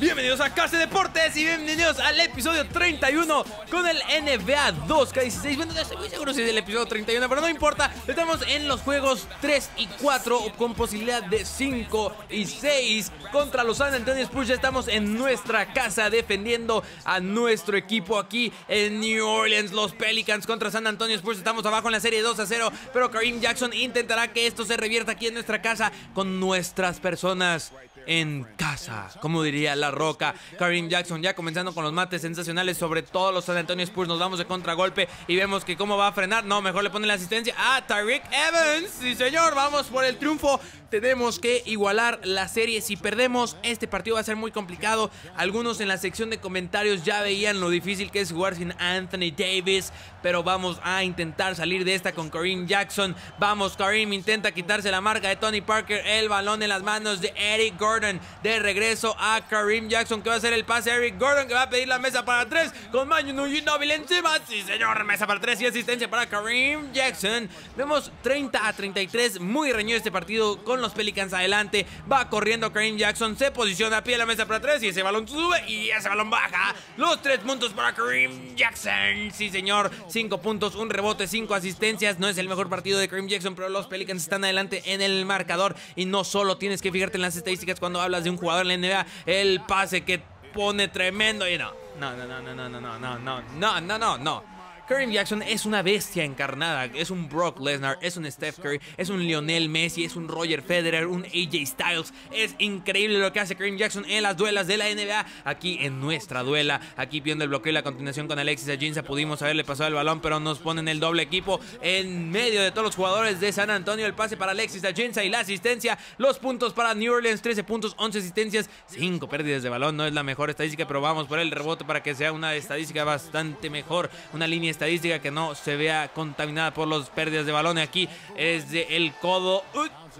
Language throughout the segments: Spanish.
Bienvenidos a Case Deportes y bienvenidos al episodio 31 con el NBA 2K16. Bueno, no estoy muy seguro si es el episodio 31, pero no importa. Estamos en los juegos 3 y 4 con posibilidad de 5 y 6 contra los San Antonio Spurs. Estamos en nuestra casa defendiendo a nuestro equipo aquí en New Orleans. Los Pelicans contra San Antonio Spurs. Estamos abajo en la serie 2 a 0, pero Karim Jackson intentará que esto se revierta aquí en nuestra casa con nuestras personas en casa, como diría La Roca. Karim Jackson ya comenzando con los mates sensacionales sobre todos los San Antonio Spurs. Nos vamos de contragolpe y vemos que cómo va a frenar. No, mejor le pone la asistencia a Tyreek Evans. Sí, señor, vamos por el triunfo. Tenemos que igualar la serie. Si perdemos, este partido va a ser muy complicado. Algunos en la sección de comentarios ya veían lo difícil que es jugar sin Anthony Davis, pero vamos a intentar salir de esta con Karim Jackson. Vamos, Karim intenta quitarse la marca de Tony Parker. El balón en las manos de Eric Gordon de regreso a Kareem Jackson que va a hacer el pase Eric Gordon que va a pedir la mesa para tres con Manu Ginobili encima. Sí, señor, mesa para tres y asistencia para Kareem Jackson. Vemos 30 a 33, muy reñido este partido con los Pelicans adelante. Va corriendo Kareem Jackson, se posiciona a pie a la mesa para tres y ese balón sube y ese balón baja. Los tres puntos para Kareem Jackson. Sí, señor, cinco puntos, un rebote, cinco asistencias. No es el mejor partido de Kareem Jackson, pero los Pelicans están adelante en el marcador y no solo tienes que fijarte en las estadísticas cuando hablas de un jugador en la NBA, el pase que pone tremendo y no, no, no, no, no, no, no, no, no, no, no, no, no. Kareem Jackson es una bestia encarnada, es un Brock Lesnar, es un Steph Curry, es un Lionel Messi, es un Roger Federer, un AJ Styles. Es increíble lo que hace Kareem Jackson en las duelas de la NBA, aquí en nuestra duela, aquí viendo el bloqueo y la continuación con Alexis Ajinza, pudimos haberle pasado el balón, pero nos ponen el doble equipo en medio de todos los jugadores de San Antonio, el pase para Alexis Ajinza y la asistencia, los puntos para New Orleans, 13 puntos, 11 asistencias, 5 pérdidas de balón, no es la mejor estadística, pero vamos por el rebote para que sea una estadística bastante mejor, una línea estadística que no se vea contaminada por los pérdidas de balones. Aquí es de el codo.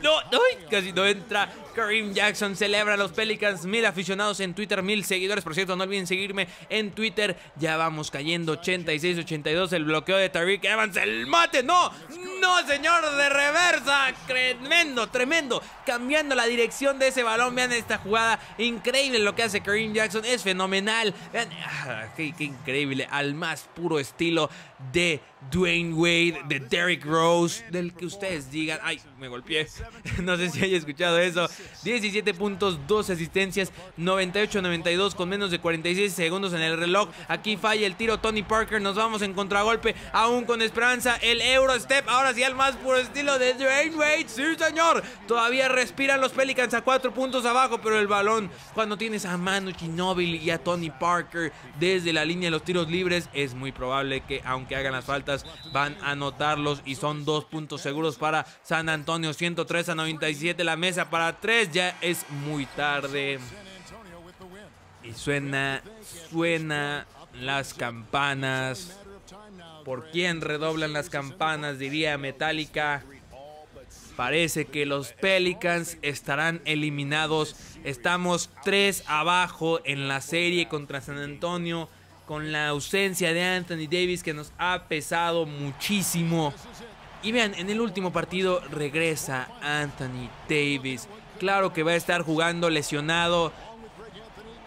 No, casi no entra. Kareem Jackson celebra los Pelicans. Mil aficionados en Twitter, mil seguidores. Por cierto, no olviden seguirme en Twitter. Ya vamos cayendo 86-82. El bloqueo de Tariq Evans. El mate. No, no, señor. De reversa. Tremendo, tremendo. Cambiando la dirección de ese balón. Vean esta jugada. Increíble lo que hace Kareem Jackson. Es fenomenal. Vean, ah, qué increíble. Al más puro estilo de Dwayne Wade, de Derrick Rose, del que ustedes digan, ay, me golpeé, no sé si haya escuchado eso, 17 puntos, 12 asistencias, 98-92 con menos de 46 segundos en el reloj, aquí falla el tiro Tony Parker, nos vamos en contragolpe, aún con esperanza, el Eurostep, ahora sí al más puro estilo de Dwayne Wade, sí señor, todavía respiran los Pelicans a 4 puntos abajo, pero el balón, cuando tienes a Manu Ginóbili y a Tony Parker desde la línea de los tiros libres, es muy probable que aunque hagan las faltas, van a anotarlos y son dos puntos seguros para San Antonio. 103 a 97 la mesa para tres. Ya es muy tarde. Y suena, suena las campanas. ¿Por quién redoblan las campanas? Diría Metallica. Parece que los Pelicans estarán eliminados. Estamos tres abajo en la serie contra San Antonio con la ausencia de Anthony Davis que nos ha pesado muchísimo. Y vean, en el último partido regresa Anthony Davis. Claro que va a estar jugando lesionado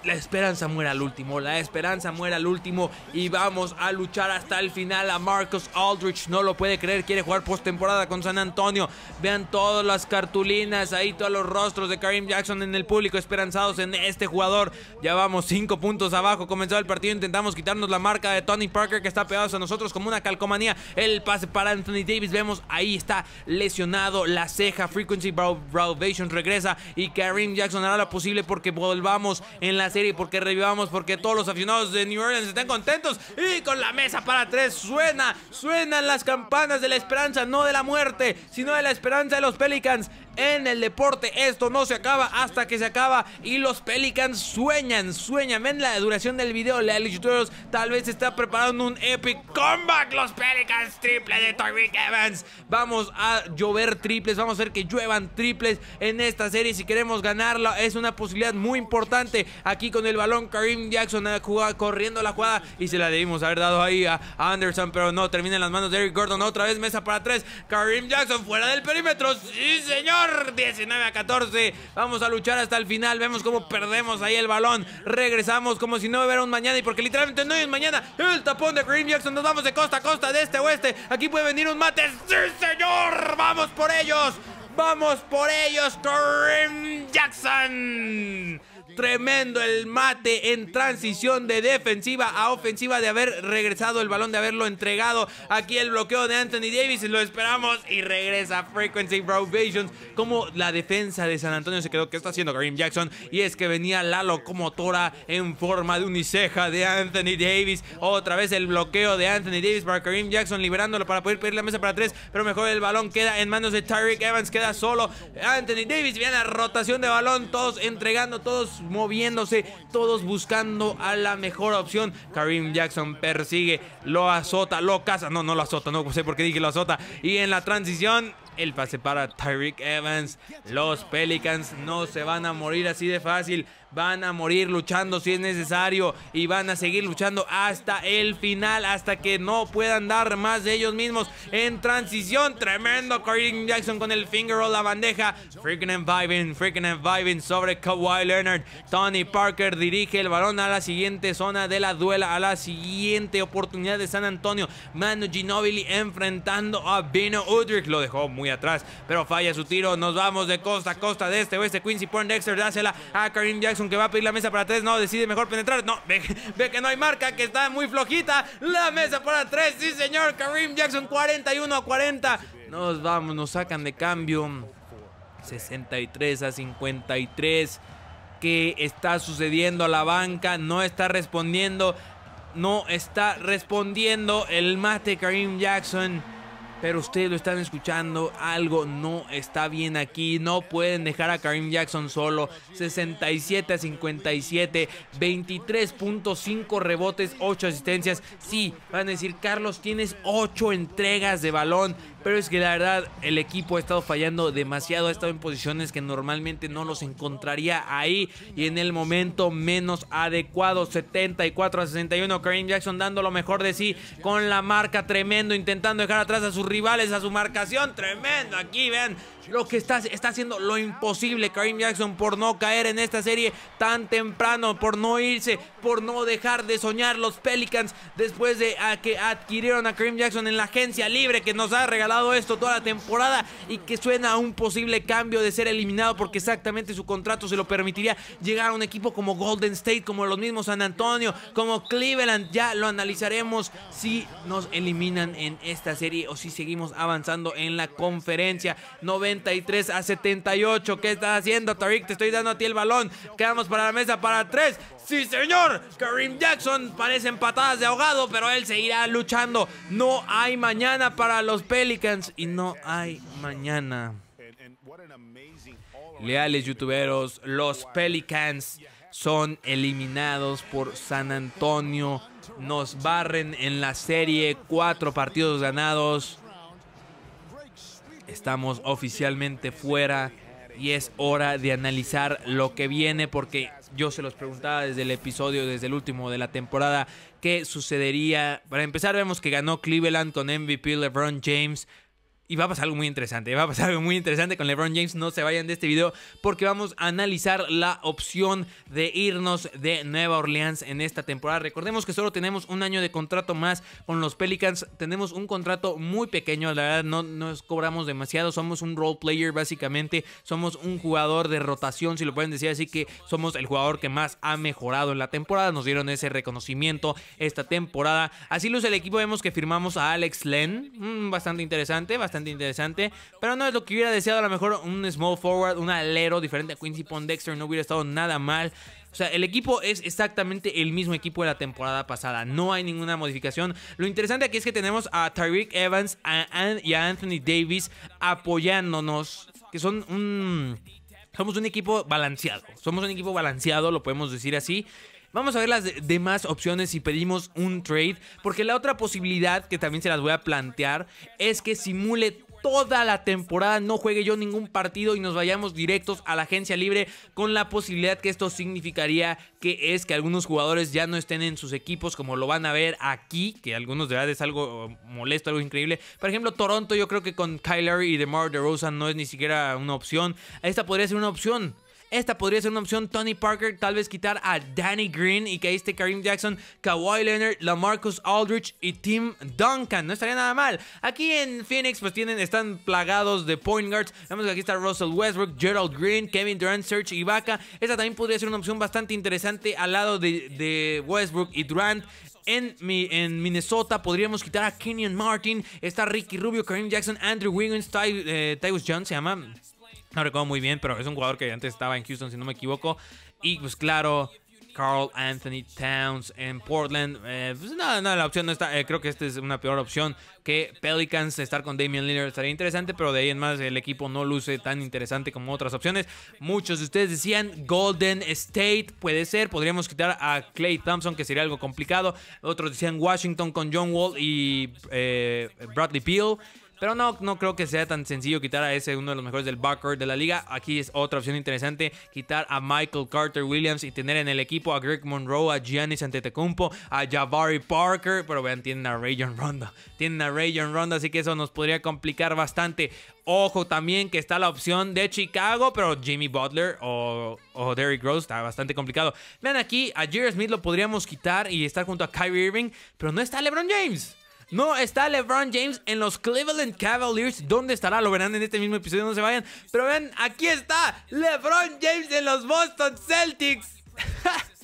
la esperanza muera al último, la esperanza muera al último y vamos a luchar hasta el final. A Marcus Aldrich no lo puede creer, quiere jugar postemporada con San Antonio. Vean todas las cartulinas ahí, todos los rostros de Karim Jackson en el público, esperanzados en este jugador. Ya vamos cinco puntos abajo, comenzó el partido, intentamos quitarnos la marca de Tony Parker que está pegados a nosotros como una calcomanía. El pase para Anthony Davis, vemos ahí está lesionado la ceja, Frequency Vision regresa y Karim Jackson hará lo posible porque volvamos en la serie, porque revivamos, porque todos los aficionados de New Orleans están contentos. Y con la mesa para tres suena, suenan las campanas de la esperanza, no de la muerte, sino de la esperanza de los Pelicans en el deporte. Esto no se acaba hasta que se acaba. Y los Pelicans sueñan, sueñan. Ven la duración del video. tal vez está preparando un epic comeback. Los Pelicans triple de Tyreek Evans. Vamos a llover triples. Vamos a ver que lluevan triples en esta serie. Si queremos ganarla, es una posibilidad muy importante. Aquí con el balón Karim Jackson eh, jugada, corriendo la jugada y se la debimos haber dado ahí a Anderson, pero no, termina en las manos de Eric Gordon. Otra vez mesa para tres. Karim Jackson fuera del perímetro. Sí, señor. 19 a 14. Vamos a luchar hasta el final. Vemos cómo perdemos ahí el balón. Regresamos como si no hubiera un mañana y porque literalmente no hay un mañana. El tapón de Karim Jackson. Nos vamos de costa a costa, de este a oeste. Aquí puede venir un mate. Sí, señor. Vamos por ellos. Vamos por ellos, Karim Jackson tremendo el mate en transición de defensiva a ofensiva de haber regresado el balón, de haberlo entregado. Aquí el bloqueo de Anthony Davis, lo esperamos y regresa Frequency Provisions. Como la defensa de San Antonio se quedó, que está haciendo Karim Jackson? Y es que venía la locomotora en forma de uniceja de Anthony Davis. Otra vez el bloqueo de Anthony Davis para Karim Jackson, liberándolo para poder pedir la mesa para tres, pero mejor el balón queda en manos de Tyreek Evans, queda solo Anthony Davis. Viene la rotación de balón, todos entregando, todos moviéndose, todos buscando a la mejor opción. Karim Jackson persigue, lo azota, lo caza. No, no lo azota, no sé por qué dije lo azota. Y en la transición el pase para Tyreek Evans. Los Pelicans no se van a morir así de fácil. Van a morir luchando si es necesario y van a seguir luchando hasta el final, hasta que no puedan dar más de ellos mismos. En transición, tremendo Kareem Jackson con el finger roll, la bandeja. Freaking and vibing, freaking and vibing sobre Kawhi Leonard. Tony Parker dirige el balón a la siguiente zona de la duela, a la siguiente oportunidad de San Antonio. Manu Ginobili enfrentando a Vino Udrich. Lo dejó muy atrás, pero falla su tiro. Nos vamos de costa a costa de este oeste. Quincy Dexter dásela a Karim Jackson que va a pedir la mesa para tres. No, decide mejor penetrar. No, ve, que no hay marca, que está muy flojita. La mesa para tres, sí señor. Karim Jackson 41 a 40. Nos vamos, nos sacan de cambio. 63 a 53. ¿Qué está sucediendo a la banca? No está respondiendo. No está respondiendo el mate Karim Jackson pero ustedes lo están escuchando, algo no está bien aquí, no pueden dejar a Karim Jackson solo, 67 a 57, 23.5 rebotes, 8 asistencias, sí, van a decir, Carlos, tienes 8 entregas de balón, pero es que la verdad, el equipo ha estado fallando demasiado. Ha estado en posiciones que normalmente no los encontraría ahí. Y en el momento menos adecuado. 74 a 61. Kareem Jackson dando lo mejor de sí. Con la marca tremendo. Intentando dejar atrás a sus rivales. A su marcación. Tremendo. Aquí ven lo que está, está haciendo lo imposible Kareem Jackson por no caer en esta serie tan temprano, por no irse, por no dejar de soñar los Pelicans después de que adquirieron a Karim Jackson en la agencia libre que nos ha regalado esto toda la temporada y que suena a un posible cambio de ser eliminado porque exactamente su contrato se lo permitiría llegar a un equipo como Golden State, como los mismos San Antonio, como Cleveland. Ya lo analizaremos si nos eliminan en esta serie o si seguimos avanzando en la conferencia 93 a 78. ¿Qué estás haciendo, Tariq? Te estoy dando a ti el balón. Quedamos para la mesa para tres. Sí, señor. Karim Jackson parece patadas de ahogado, pero él seguirá luchando. No hay mañana para los Pelicans y no hay mañana. Leales youtuberos, los Pelicans son eliminados por San Antonio. Nos barren en la serie, cuatro partidos ganados. Estamos oficialmente fuera y es hora de analizar lo que viene porque yo se los preguntaba desde el episodio, desde el último de la temporada, sucedería. Para empezar, vemos que ganó Cleveland con MVP LeBron James y va a pasar algo muy interesante, va a pasar algo muy interesante con LeBron James. No se vayan de este video porque vamos a analizar la opción de irnos de Nueva Orleans en esta temporada. Recordemos que solo tenemos un año de contrato más con los Pelicans. Tenemos un contrato muy pequeño, la verdad no nos cobramos demasiado. Somos un role player básicamente, somos un jugador de rotación, si lo pueden decir así que somos el jugador que más ha mejorado en la temporada. Nos dieron ese reconocimiento esta temporada. Así luce el equipo, vemos que firmamos a Alex Len, mm, bastante interesante, bastante interesante. Pero no es lo que hubiera deseado. A lo mejor un small forward, un alero diferente a Quincy Pondexter no hubiera estado nada mal. O sea, el equipo es exactamente el mismo equipo de la temporada pasada. No hay ninguna modificación. Lo interesante aquí es que tenemos a Tyreek Evans y a Anthony Davis apoyándonos. Que son un... Somos un equipo balanceado. Somos un equipo balanceado, lo podemos decir así. Vamos a ver las demás opciones si pedimos un trade, porque la otra posibilidad que también se las voy a plantear es que simule toda la temporada, no juegue yo ningún partido y nos vayamos directos a la agencia libre con la posibilidad que esto significaría que es que algunos jugadores ya no estén en sus equipos como lo van a ver aquí, que algunos de verdad es algo oh, molesto, algo increíble. Por ejemplo, Toronto yo creo que con Kyler y DeMar DeRozan no es ni siquiera una opción. Esta podría ser una opción. Esta podría ser una opción. Tony Parker, tal vez quitar a Danny Green y que ahí Karim Jackson, Kawhi Leonard, Lamarcus Aldridge y Tim Duncan. No estaría nada mal. Aquí en Phoenix, pues tienen, están plagados de point guards. Vemos que aquí está Russell Westbrook, Gerald Green, Kevin Durant, Serge Ibaka. Esta también podría ser una opción bastante interesante al lado de, Westbrook y Durant. En, mi, en, Minnesota podríamos quitar a Kenyon Martin. Está Ricky Rubio, Karim Jackson, Andrew Wiggins, Ty, John eh, se llama. No recuerdo muy bien, pero es un jugador que antes estaba en Houston, si no me equivoco. Y pues claro, Carl Anthony Towns en Portland. Eh, pues nada, nada, la opción no está. Eh, creo que esta es una peor opción que Pelicans. Estar con Damian Lillard estaría interesante, pero de ahí en más el equipo no luce tan interesante como otras opciones. Muchos de ustedes decían Golden State, puede ser. Podríamos quitar a Clay Thompson, que sería algo complicado. Otros decían Washington con John Wall y eh, Bradley Peel. Pero no, no creo que sea tan sencillo quitar a ese uno de los mejores del backcourt de la liga. Aquí es otra opción interesante, quitar a Michael Carter Williams y tener en el equipo a Greg Monroe, a Giannis Antetokounmpo, a Javari Parker, pero vean, tienen a John Ronda. Tienen a John Ronda, así que eso nos podría complicar bastante. Ojo también que está la opción de Chicago, pero Jimmy Butler o, Derrick Rose está bastante complicado. Vean aquí, a Jerry Smith lo podríamos quitar y estar junto a Kyrie Irving, pero no está LeBron James. No está LeBron James en los Cleveland Cavaliers. ¿Dónde estará? Lo verán en este mismo episodio, no se vayan. Pero ven, aquí está LeBron James en los Boston Celtics.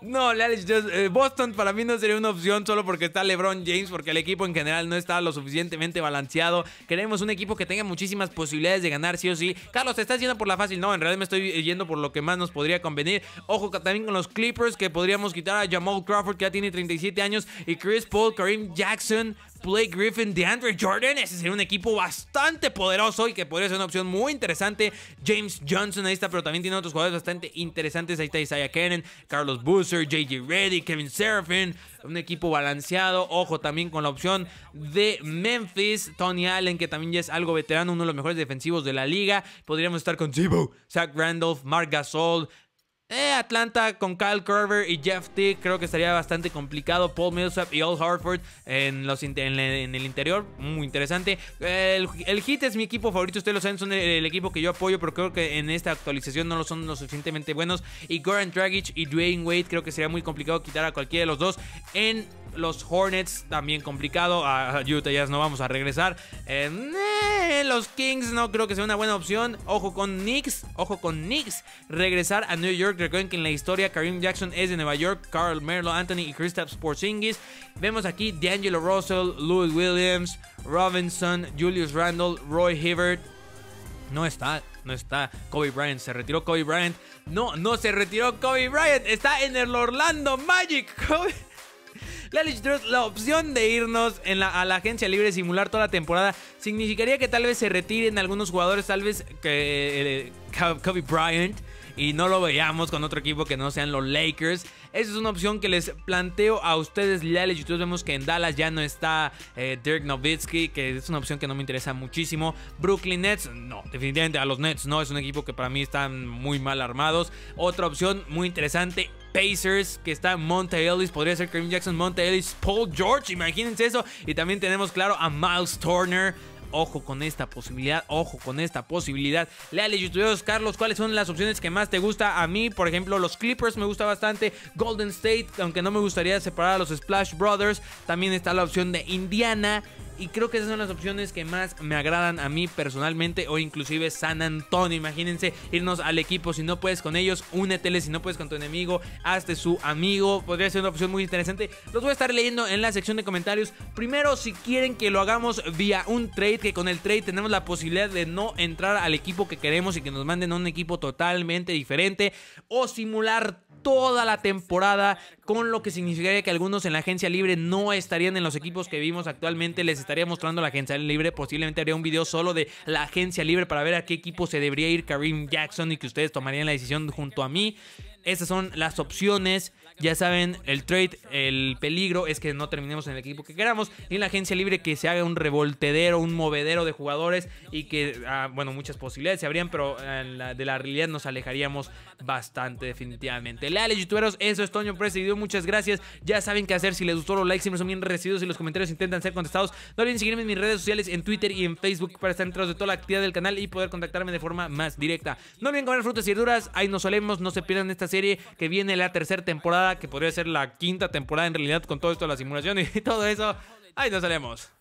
No, eh, Boston para mí no sería una opción solo porque está LeBron James, porque el equipo en general no está lo suficientemente balanceado. Queremos un equipo que tenga muchísimas posibilidades de ganar, sí o sí. Carlos, te estás yendo por la fácil. No, en realidad me estoy eh, yendo por lo que más nos podría convenir. Ojo también con los Clippers, que podríamos quitar a Jamal Crawford, que ya tiene 37 años, y Chris Paul, Kareem Jackson. Blake Griffin, DeAndre Jordan. Ese sería un equipo bastante poderoso y que podría ser una opción muy interesante. James Johnson ahí está, pero también tiene otros jugadores bastante interesantes. Ahí está Isaiah Cannon, Carlos Boozer, JJ Reddy, Kevin Serafin. Un equipo balanceado. Ojo también con la opción de Memphis, Tony Allen, que también ya es algo veterano, uno de los mejores defensivos de la liga. Podríamos estar con Zibo, Zach Randolph, Mark Gasol, eh, Atlanta con Kyle Carver y Jeff Tick creo que estaría bastante complicado. Paul Millsap y Old Hartford en, los, en, el interior, muy interesante. El, Hit Heat es mi equipo favorito, ustedes lo saben, son el, el, equipo que yo apoyo, pero creo que en esta actualización no lo son lo suficientemente buenos. Y Goran Dragic y Dwayne Wade creo que sería muy complicado quitar a cualquiera de los dos en los Hornets también complicado. A Utah Jazz no vamos a regresar. Eh, eh, los Kings no creo que sea una buena opción. Ojo con Knicks. Ojo con Knicks. Regresar a New York. Recuerden que en la historia Kareem Jackson es de Nueva York. Carl Merlo, Anthony y Kristaps Porzingis. Vemos aquí D'Angelo Russell, Louis Williams, Robinson, Julius Randle, Roy Hibbert. No está, no está Kobe Bryant. Se retiró Kobe Bryant. No, no se retiró Kobe Bryant. Está en el Orlando Magic. Kobe. La la opción de irnos a la agencia libre simular toda la temporada significaría que tal vez se retiren algunos jugadores, tal vez que eh, Kobe Bryant y no lo veamos con otro equipo que no sean los Lakers. Esa es una opción que les planteo a ustedes, ya YouTube. Vemos que en Dallas ya no está eh, Dirk Nowitzki, que es una opción que no me interesa muchísimo. Brooklyn Nets, no, definitivamente a los Nets no, es un equipo que para mí están muy mal armados. Otra opción muy interesante, Pacers, que está Monte Ellis, podría ser Kevin Jackson, Monte Ellis, Paul George, imagínense eso. Y también tenemos, claro, a Miles Turner. Ojo con esta posibilidad, ojo con esta posibilidad. Leales youtubers, Carlos, ¿cuáles son las opciones que más te gusta? A mí, por ejemplo, los Clippers me gusta bastante. Golden State, aunque no me gustaría separar a los Splash Brothers. También está la opción de Indiana. Y creo que esas son las opciones que más me agradan a mí personalmente. O inclusive San Antonio. Imagínense irnos al equipo. Si no puedes con ellos, únetele, Si no puedes con tu enemigo, hazte su amigo. Podría ser una opción muy interesante. Los voy a estar leyendo en la sección de comentarios. Primero, si quieren que lo hagamos vía un trade, que con el trade tenemos la posibilidad de no entrar al equipo que queremos y que nos manden a un equipo totalmente diferente. O simular toda la temporada, con lo que significaría que algunos en la agencia libre no estarían en los equipos que vimos actualmente. Les estaría mostrando la agencia libre. Posiblemente haría un video solo de la agencia libre para ver a qué equipo se debería ir Karim Jackson y que ustedes tomarían la decisión junto a mí. Esas son las opciones ya saben, el trade, el peligro es que no terminemos en el equipo que queramos. Y en la agencia libre que se haga un revoltedero, un movedero de jugadores y que, ah, bueno, muchas posibilidades se habrían, pero eh, de la realidad nos alejaríamos bastante definitivamente. Leales youtuberos, eso es Toño por video. Muchas gracias. Ya saben qué hacer. Si les gustó los likes siempre son bien recibidos y los comentarios intentan ser contestados. No olviden seguirme en mis redes sociales, en Twitter y en Facebook para estar enterados de toda la actividad del canal y poder contactarme de forma más directa. No olviden comer frutas y verduras. Ahí nos solemos. No se pierdan esta serie que viene la tercera temporada que podría ser la quinta temporada en realidad con todo esto de la simulación y todo eso. Ahí nos salemos